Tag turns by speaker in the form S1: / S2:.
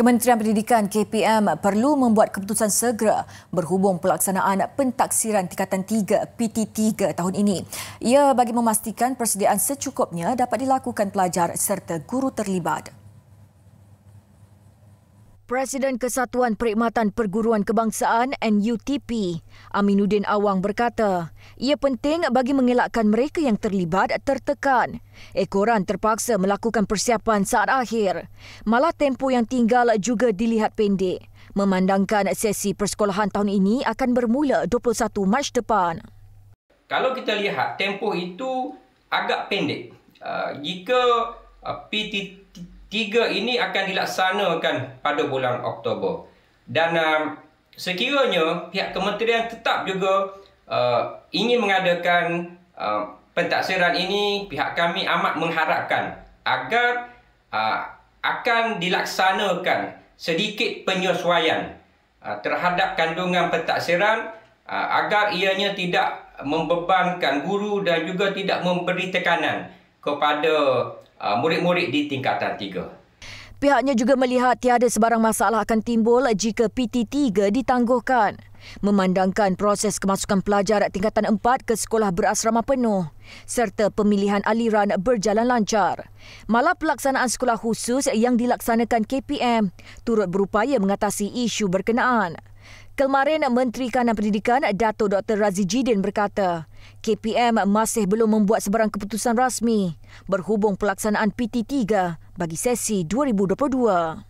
S1: Kementerian Pendidikan KPM perlu membuat keputusan segera berhubung pelaksanaan pentaksiran tingkatan 3 PT3 tahun ini. Ia bagi memastikan persediaan secukupnya dapat dilakukan pelajar serta guru terlibat. Presiden Kesatuan Perkhidmatan Perguruan Kebangsaan NUTP, Aminuddin Awang berkata, ia penting bagi mengelakkan mereka yang terlibat tertekan. Ekoran terpaksa melakukan persiapan saat akhir. Malah tempo yang tinggal juga dilihat pendek. Memandangkan sesi persekolahan tahun ini akan bermula 21 Mac depan.
S2: Kalau kita lihat tempo itu agak pendek. Uh, jika uh, ah, PTT Tiga ini akan dilaksanakan pada bulan Oktober. Dan uh, sekiranya pihak kementerian tetap juga uh, ingin mengadakan uh, pentaksiran ini, pihak kami amat mengharapkan agar uh, akan dilaksanakan sedikit penyesuaian uh, terhadap kandungan pentaksiran uh, agar ianya tidak membebankan guru dan juga tidak memberi tekanan kepada uh, murid-murid di tingkatan tiga.
S1: Pihaknya juga melihat tiada sebarang masalah akan timbul jika PT3 ditangguhkan. Memandangkan proses kemasukan pelajar tingkatan 4 ke sekolah berasrama penuh serta pemilihan aliran berjalan lancar. Malah pelaksanaan sekolah khusus yang dilaksanakan KPM turut berupaya mengatasi isu berkenaan. Kemarin Menteri Kanan Pendidikan Dato Dr Razi Jidin berkata, KPM masih belum membuat sebarang keputusan rasmi berhubung pelaksanaan PT3 bagi sesi 2022.